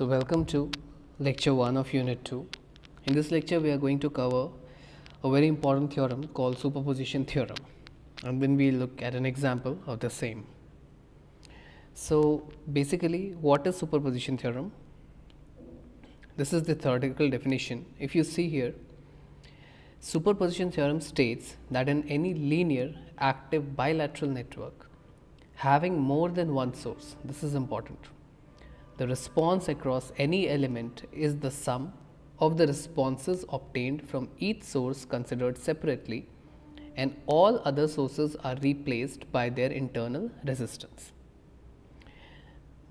So welcome to lecture 1 of unit 2. In this lecture we are going to cover a very important theorem called superposition theorem and then we look at an example of the same. So basically what is superposition theorem? This is the theoretical definition. If you see here superposition theorem states that in any linear active bilateral network having more than one source, this is important the response across any element is the sum of the responses obtained from each source considered separately and all other sources are replaced by their internal resistance.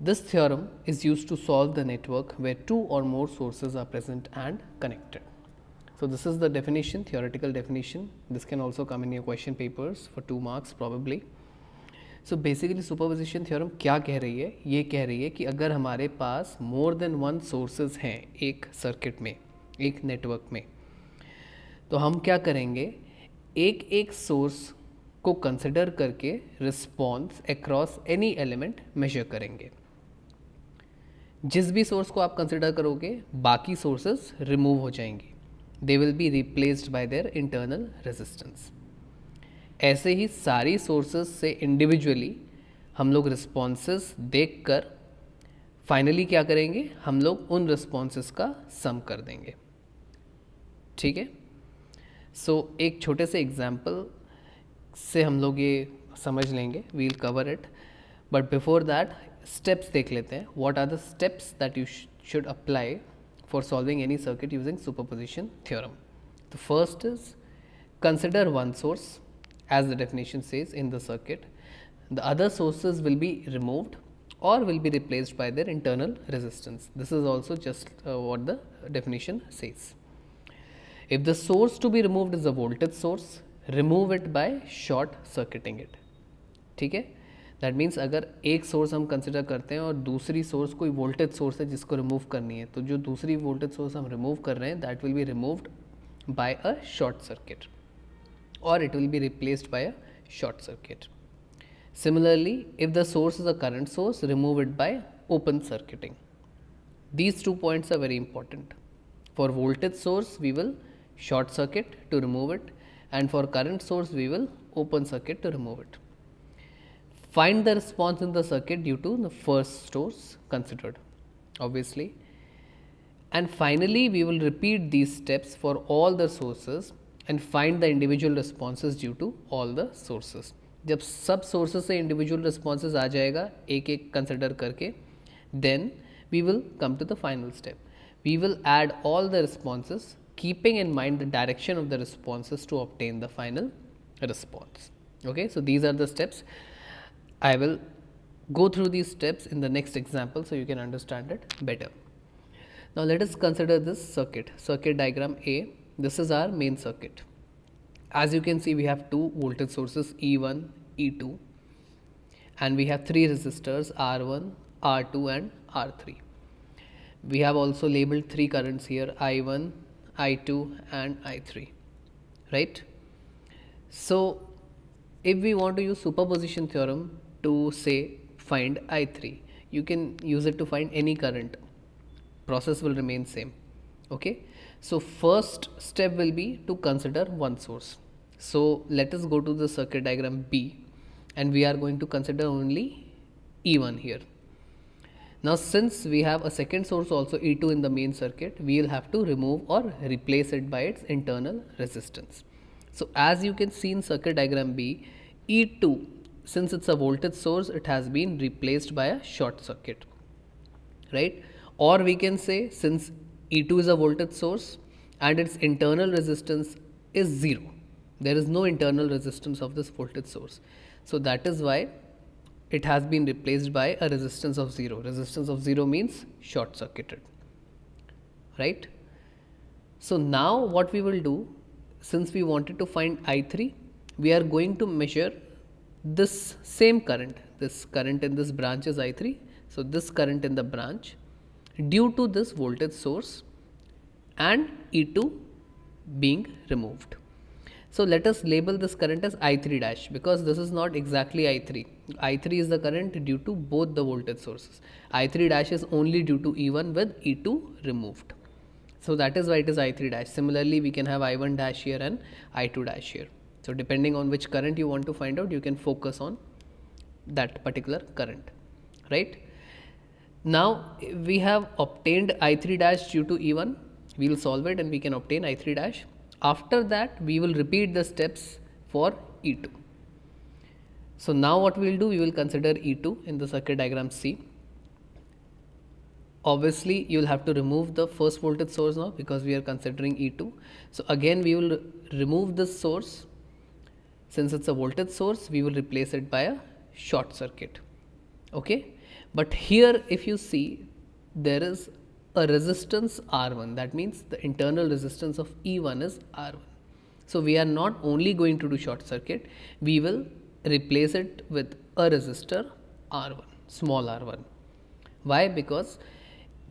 This theorem is used to solve the network where two or more sources are present and connected. So, this is the definition, theoretical definition. This can also come in your question papers for 2 marks probably. So basically superposition theorem क्या कह रही है ये कह रही है कि अगर हमारे पास मोर देन वन सोर्सेज हैं एक सर्किट में एक नेटवर्क में तो हम क्या करेंगे एक एक सोर्स को कंसिडर करके response across any element measure करेंगे जिस भी सोर्स को आप कंसिडर करोगे बाकी सोर्सेज रिमूव हो जाएंगी they will be replaced by their internal resistance ऐसे ही सारी सोर्सेस से इंडिविजुअली हम लोग रिस्पॉन्सेस देख कर फाइनली क्या करेंगे हम लोग उन रिस्पॉन्सेस का सम कर देंगे ठीक है सो so, एक छोटे से एग्जाम्पल से हम लोग ये समझ लेंगे we'll cover it but before that steps देख लेते हैं what are the steps that you should apply for solving any circuit using superposition theorem the first is consider one source as the definition says in the circuit. The other sources will be removed or will be replaced by their internal resistance. This is also just uh, what the definition says. If the source to be removed is a voltage source, remove it by short circuiting it. ठीक है That means अगर एक source हम consider करते हैं और दूसरी source कोई voltage source है जिसको रिमूव करनी है तो जो दूसरी voltage source हम रिमूव कर रहे हैं that will be removed by or it will be replaced by a short circuit. Similarly, if the source is a current source, remove it by open circuiting. These two points are very important. For voltage source, we will short circuit to remove it and for current source, we will open circuit to remove it. Find the response in the circuit due to the first source considered, obviously. And finally, we will repeat these steps for all the sources and find the individual responses due to all the sources. जब सब sources से individual responses आ जाएगा एक एक consider करके then we will come to the final step. We will add all the responses keeping in mind the direction of the responses to obtain the final response. Okay, so these are the steps. I will go through these steps in the next example so you can understand it better. Now let us consider this circuit, circuit diagram A this is our main circuit as you can see we have two voltage sources E1 E2 and we have three resistors R1 R2 and R3 we have also labeled three currents here I1 I2 and I3 right so if we want to use superposition theorem to say find I3 you can use it to find any current process will remain same okay so first step will be to consider one source so let us go to the circuit diagram b and we are going to consider only e1 here now since we have a second source also E2 in the main circuit, we will have to remove or replace it by its internal resistance. So as you can see in circuit diagram B, E2 since it's a voltage source, it has been replaced by a short circuit, right? Or we can say since E2 is a voltage source and its internal resistance is 0. There is no internal resistance of this voltage source. So that is why it has been replaced by a resistance of 0. Resistance of 0 means short circuited, right? So now what we will do, since we wanted to find I3, we are going to measure this same current. This current in this branch is I3. So this current in the branch due to this voltage source and E2 being removed. So let us label this current as I3 dash because this is not exactly I3. I3 is the current due to both the voltage sources. I3 dash is only due to E1 with E2 removed. So that is why it is I3 dash. Similarly, we can have I1 dash here and I2 dash here. So depending on which current you want to find out, you can focus on that particular current, right? Now we have obtained i3 dash due to e1. We will solve it and we can obtain i3 dash. After that we will repeat the steps for e2. So now what we will do, we will consider E2 in the circuit diagram C. Obviously, you will have to remove the first voltage source now because we are considering E2. So again, we will remove this source. Since it's a voltage source, we will replace it by a short circuit. Okay. But here if you see there is a resistance R1 that means the internal resistance of E1 is R1. So we are not only going to do short circuit, we will replace it with a resistor R1, small R1. Why? Because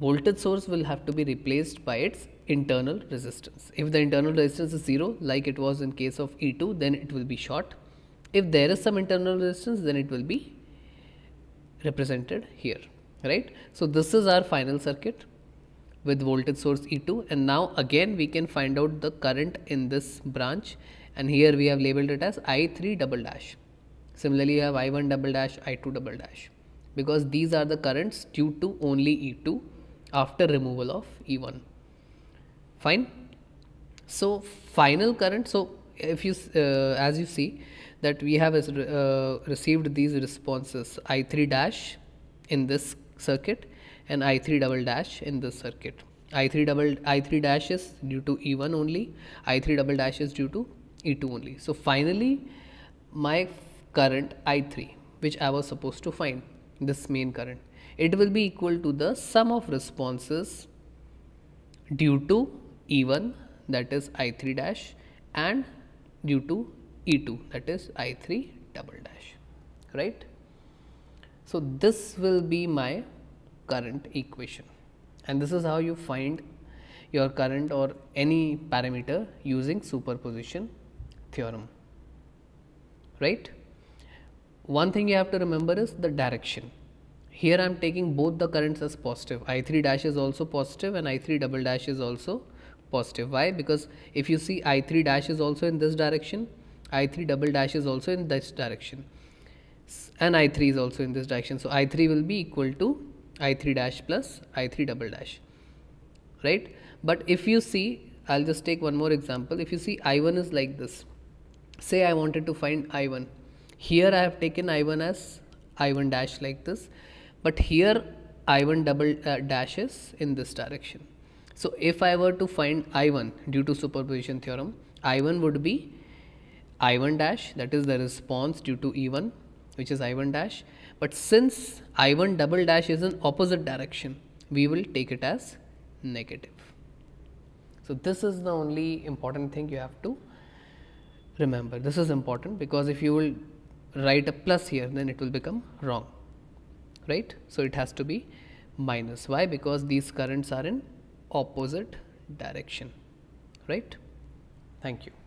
voltage source will have to be replaced by its internal resistance. If the internal resistance is 0 like it was in case of E2 then it will be short. If there is some internal resistance then it will be represented here right so this is our final circuit with voltage source E2 and now again we can find out the current in this branch and here we have labeled it as I3 double dash similarly you have I1 double dash I2 double dash because these are the currents due to only E2 after removal of E1 fine so final current so if you uh, as you see that we have uh, received these responses i3 dash in this circuit and i3 double dash in this circuit i3 double i3 dash is due to e1 only i3 double dash is due to e2 only so finally my current i3 which i was supposed to find this main current it will be equal to the sum of responses due to e1 that is i3 dash and due to E2 that is I3 double dash right. So, this will be my current equation and this is how you find your current or any parameter using superposition theorem right. One thing you have to remember is the direction. Here I am taking both the currents as positive I3 dash is also positive and I3 double dash is also positive. Why? Because if you see I3 dash is also in this direction i3 double dash is also in this direction and i3 is also in this direction so i3 will be equal to i3 dash plus i3 double dash right but if you see i'll just take one more example if you see i1 is like this say i wanted to find i1 here i have taken i1 as i1 dash like this but here i1 double uh, dash is in this direction so if i were to find i1 due to superposition theorem i1 would be i1 dash that is the response due to e1 which is i1 dash but since i1 double dash is in opposite direction we will take it as negative. So, this is the only important thing you have to remember this is important because if you will write a plus here then it will become wrong right. So, it has to be minus why because these currents are in opposite direction right. Thank you.